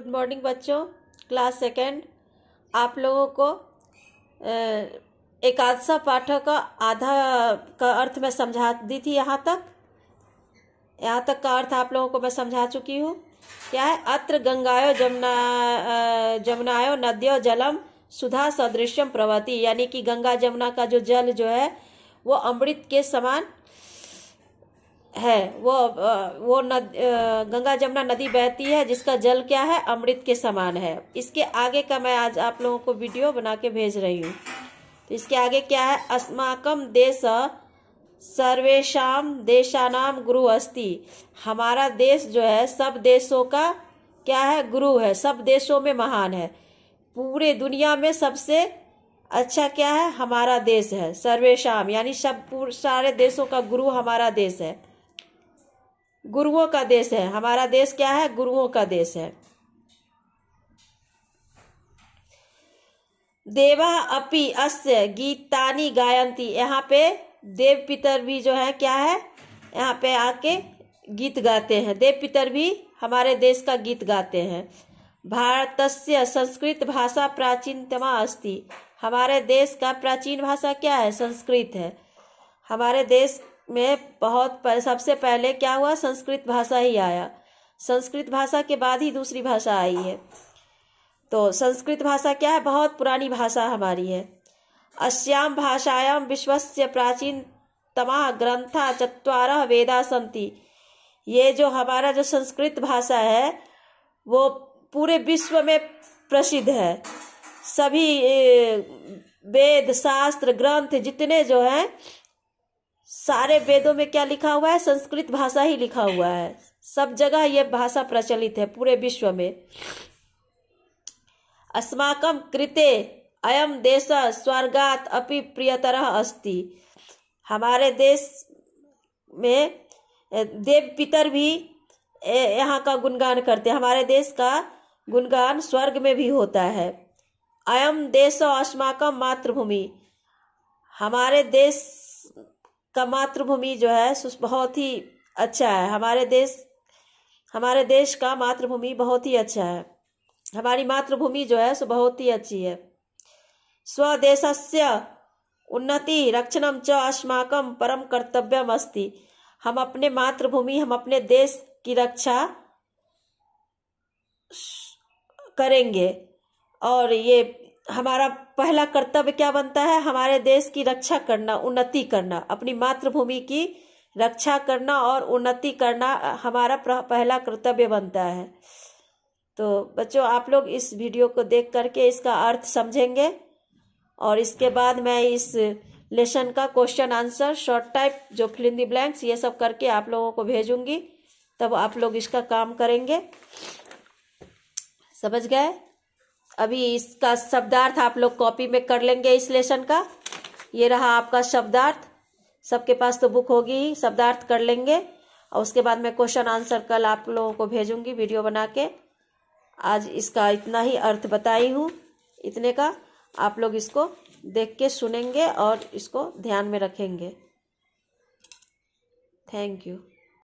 good morning बच्चों class second आप लोगों को एकादशा पाठ का आधा का अर्थ मैं समझा दी थी यहाँ तक यहाँ तक का अर्थ आप लोगों को मैं समझा चुकी हूँ क्या है अत्र गंगायो जमुना जमुनायो नदियों जलम सुधा सदृश्यम प्रवती यानी कि गंगा जमुना का जो जल जो है वो अमृत के समान है वो वो नद, गंगा जमुना नदी बहती है जिसका जल क्या है अमृत के समान है इसके आगे का मैं आज आप लोगों को वीडियो बना के भेज रही हूँ तो इसके आगे क्या है अस्माकम देश सर्वेशम देशानाम गुरु अस्ति हमारा देश जो है सब देशों का क्या है गुरु है सब देशों में महान है पूरे दुनिया में सबसे अच्छा क्या है हमारा देश है सर्वेशम यानी सब सारे देशों का गुरु हमारा देश है गुरुओं का देश है हमारा देश क्या है गुरुओं का देश है देवा अपि अस्य गीतानी गायंती यहाँ पे देव पितर भी जो है क्या है यहाँ पे आके गीत गाते हैं देव पितर भी हमारे देश का गीत गाते हैं भारतस्य संस्कृत भाषा प्राचीनतमा अस्ति हमारे देश का प्राचीन भाषा क्या है संस्कृत है हमारे देश में बहुत सबसे पहले क्या हुआ संस्कृत भाषा ही आया संस्कृत भाषा के बाद ही दूसरी भाषा आई है तो संस्कृत भाषा क्या है बहुत पुरानी भाषा हमारी है अश्याम भाषायाम विश्वस्य प्राचीन तमा ग्रंथा चतवार वेदा संति ये जो हमारा जो संस्कृत भाषा है वो पूरे विश्व में प्रसिद्ध है सभी वेद शास्त्र ग्रंथ जितने जो हैं सारे वेदों में क्या लिखा हुआ है संस्कृत भाषा ही लिखा हुआ है सब जगह ये भाषा प्रचलित है पूरे विश्व में अस्माकम कृते अयम देश स्वर्गात अपि प्रियतर अस्ति हमारे देश में देव पितर भी यहाँ का गुणगान करते हैं हमारे देश का गुणगान स्वर्ग में भी होता है अयम देश अस्माकम मातृभूमि हमारे देश का मातृभूमि जो है बहुत ही अच्छा है हमारे देश हमारे देश का मातृभूमि बहुत ही अच्छा है हमारी मातृभूमि जो है सो बहुत ही अच्छी है स्वदेश उन्नति रक्षणम च अस्माकम परम कर्तव्यम अस्ति हम अपने मातृभूमि हम अपने देश की रक्षा करेंगे और ये हमारा पहला कर्तव्य क्या बनता है हमारे देश की रक्षा करना उन्नति करना अपनी मातृभूमि की रक्षा करना और उन्नति करना हमारा पहला कर्तव्य बनता है तो बच्चों आप लोग इस वीडियो को देख करके इसका अर्थ समझेंगे और इसके बाद मैं इस लेसन का क्वेश्चन आंसर शॉर्ट टाइप जो फिलिंदी ब्लैंक्स ये सब करके आप लोगों को भेजूंगी तब आप लोग इसका काम करेंगे समझ गए अभी इसका शब्दार्थ आप लोग कॉपी में कर लेंगे इस लेसन का ये रहा आपका शब्दार्थ सबके पास तो बुक होगी शब्दार्थ कर लेंगे और उसके बाद मैं क्वेश्चन आंसर कल आप लोगों को भेजूंगी वीडियो बना के आज इसका इतना ही अर्थ बताई हूँ इतने का आप लोग इसको देख के सुनेंगे और इसको ध्यान में रखेंगे थैंक यू